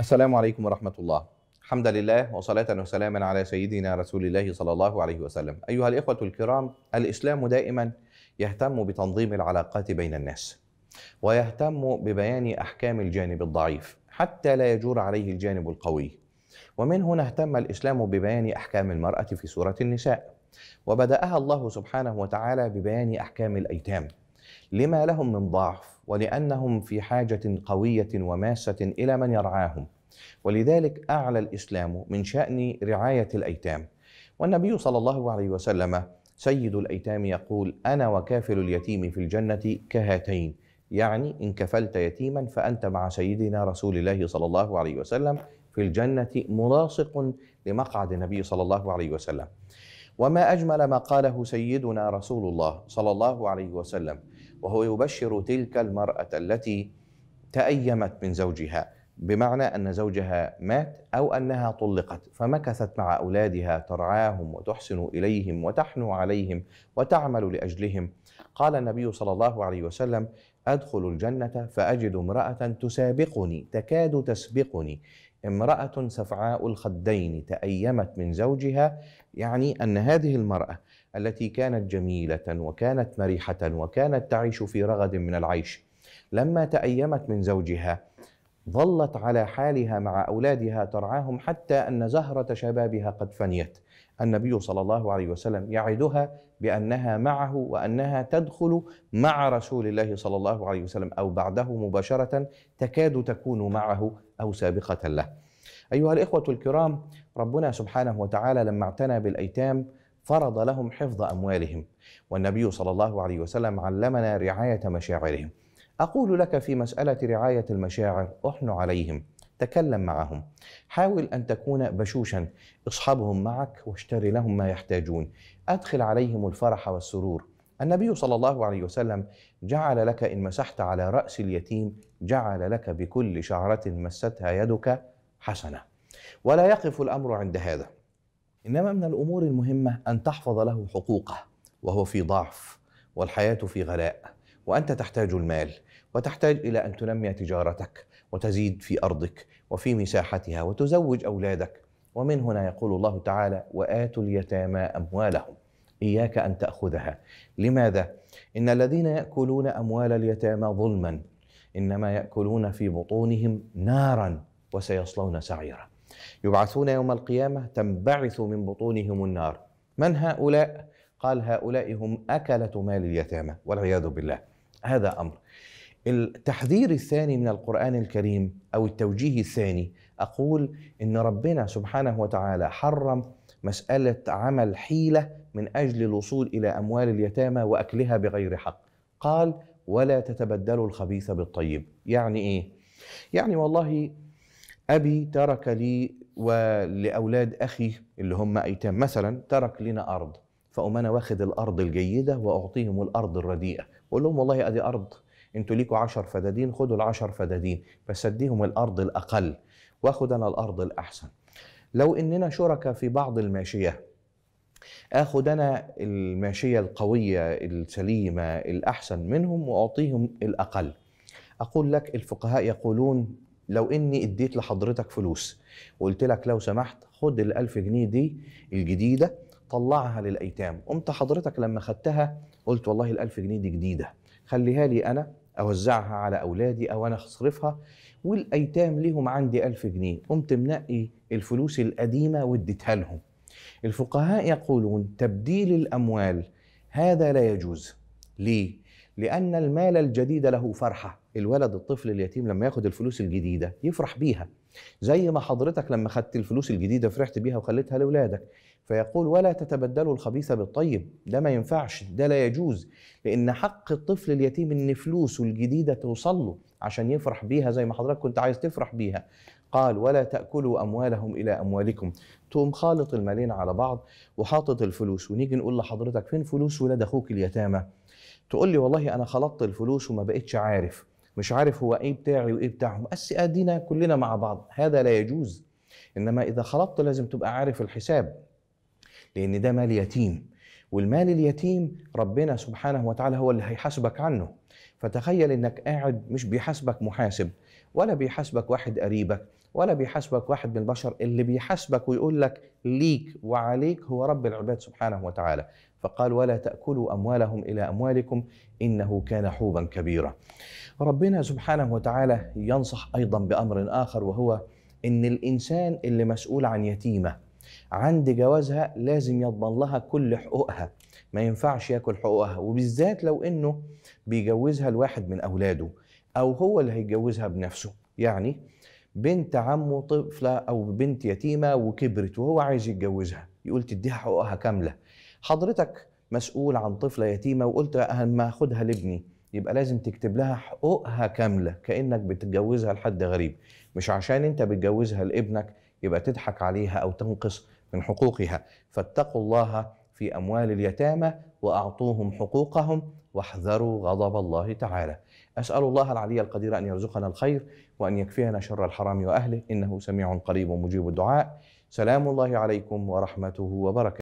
السلام عليكم ورحمة الله حمدا لله وصلاة وسلاما على سيدنا رسول الله صلى الله عليه وسلم أيها الإخوة الكرام الإسلام دائما يهتم بتنظيم العلاقات بين الناس ويهتم ببيان أحكام الجانب الضعيف حتى لا يجور عليه الجانب القوي ومن هنا اهتم الإسلام ببيان أحكام المرأة في سورة النساء وبدأها الله سبحانه وتعالى ببيان أحكام الأيتام لما لهم من ضعف ولانهم في حاجه قويه وماسه الى من يرعاهم ولذلك اعلى الاسلام من شان رعايه الايتام والنبي صلى الله عليه وسلم سيد الايتام يقول انا وكافل اليتيم في الجنه كهاتين يعني ان كفلت يتيما فانت مع سيدنا رسول الله صلى الله عليه وسلم في الجنه ملاصق لمقعد النبي صلى الله عليه وسلم وما اجمل ما قاله سيدنا رسول الله صلى الله عليه وسلم وهو يبشر تلك المرأة التي تأيمت من زوجها بمعنى أن زوجها مات أو أنها طلقت فمكثت مع أولادها ترعاهم وتحسن إليهم وتحنو عليهم وتعمل لأجلهم قال النبي صلى الله عليه وسلم أدخل الجنة فأجد امرأة تسابقني تكاد تسبقني امرأة سفعاء الخدين تأيمت من زوجها يعني أن هذه المرأة التي كانت جميلة وكانت مرحة وكانت تعيش في رغد من العيش لما تأيمت من زوجها ظلت على حالها مع أولادها ترعاهم حتى أن زهرة شبابها قد فنيت النبي صلى الله عليه وسلم يعدها بأنها معه وأنها تدخل مع رسول الله صلى الله عليه وسلم أو بعده مباشرة تكاد تكون معه أو سابقة له أيها الإخوة الكرام ربنا سبحانه وتعالى لما اعتنى بالأيتام فرض لهم حفظ أموالهم والنبي صلى الله عليه وسلم علمنا رعاية مشاعرهم أقول لك في مسألة رعاية المشاعر أحن عليهم تكلم معهم حاول أن تكون بشوشا اصحبهم معك واشتري لهم ما يحتاجون أدخل عليهم الفرح والسرور النبي صلى الله عليه وسلم جعل لك إن مسحت على رأس اليتيم جعل لك بكل شعرة مستها يدك حسنة ولا يقف الأمر عند هذا إنما من الأمور المهمة أن تحفظ له حقوقه وهو في ضعف والحياة في غلاء وأنت تحتاج المال وتحتاج إلى أن تنمي تجارتك وتزيد في أرضك وفي مساحتها وتزوج أولادك ومن هنا يقول الله تعالى وآتوا اليتامى أموالهم إياك أن تأخذها لماذا؟ إن الذين يأكلون أموال اليتامى ظلما إنما يأكلون في بطونهم نارا وسيصلون سعيرا يبعثون يوم القيامة تنبعث من بطونهم النار من هؤلاء؟ قال هؤلاء هم أكلة مال اليتامى والعياذ بالله هذا أمر التحذير الثاني من القرآن الكريم أو التوجيه الثاني أقول إن ربنا سبحانه وتعالى حرم مسألة عمل حيلة من أجل الوصول إلى أموال اليتامى وأكلها بغير حق قال ولا تتبدلوا الخبيث بالطيب يعني إيه؟ يعني والله أبي ترك لي ولأولاد أخي اللي هم أيتام مثلا ترك لنا أرض فأقوم أنا واخد الأرض الجيدة وأعطيهم الأرض الرديئة وأقول لهم والله أدي أرض انتوا ليكوا 10 فدادين خدوا ال 10 فدادين بس اديهم الارض الاقل واخد انا الارض الاحسن لو اننا شركاء في بعض الماشيه اخد انا الماشيه القويه السليمه الاحسن منهم واعطيهم الاقل اقول لك الفقهاء يقولون لو اني اديت لحضرتك فلوس وقلت لك لو سمحت خد الألف جنيه دي الجديده طلعها للايتام قمت حضرتك لما خدتها قلت والله الألف جنيه دي جديده خليها لي انا اوزعها على اولادي او انا اصرفها والايتام لهم عندي ألف جنيه قمت منقي الفلوس القديمه واديتها لهم الفقهاء يقولون تبديل الاموال هذا لا يجوز ليه لأن المال الجديد له فرحة الولد الطفل اليتيم لما ياخد الفلوس الجديدة يفرح بيها زي ما حضرتك لما خدت الفلوس الجديدة فرحت بيها وخليتها لأولادك فيقول ولا تتبدلوا الخبيث بالطيب ده ما ينفعش ده لا يجوز لأن حق الطفل اليتيم إن فلوسه الجديدة توصل له عشان يفرح بيها زي ما حضرتك كنت عايز تفرح بيها قال ولا تأكلوا أموالهم إلى أموالكم تقوم خالط المالين على بعض وحاطط الفلوس ونيجي نقول لحضرتك فين فلوس ولاد أخوك اليتامى تقول لي والله انا خلطت الفلوس وما بقتش عارف مش عارف هو ايه بتاعي وايه بتاعهم بس ادينا كلنا مع بعض هذا لا يجوز انما اذا خلطت لازم تبقى عارف الحساب لان ده مال يتيم والمال اليتيم ربنا سبحانه وتعالى هو اللي هيحاسبك عنه فتخيل انك قاعد مش بيحاسبك محاسب ولا بيحاسبك واحد قريبك ولا بيحاسبك واحد من البشر اللي بيحاسبك ويقول لك ليك وعليك هو رب العباد سبحانه وتعالى فقال ولا تاكلوا اموالهم الى اموالكم انه كان حوبا كبيرا ربنا سبحانه وتعالى ينصح ايضا بامر اخر وهو ان الانسان اللي مسؤول عن يتيمه عند جوازها لازم يضمن لها كل حقوقها ما ينفعش ياكل حقوقها وبالذات لو انه بيجوزها لواحد من اولاده او هو اللي هيتجوزها بنفسه يعني بنت عمه طفله او بنت يتيمه وكبرت وهو عايز يتجوزها يقول تديها حقوقها كامله حضرتك مسؤول عن طفله يتيمه وقلت اما اخدها لابني يبقى لازم تكتب لها حقوقها كامله كانك بتتجوزها لحد غريب مش عشان انت بتجوزها لابنك يبقى تضحك عليها او تنقص من حقوقها فاتقوا الله في اموال اليتامى واعطوهم حقوقهم واحذروا غضب الله تعالى. اسال الله العلي القدير ان يرزقنا الخير وان يكفينا شر الحرام واهله انه سميع قريب مجيب الدعاء. سلام الله عليكم ورحمته وبركاته.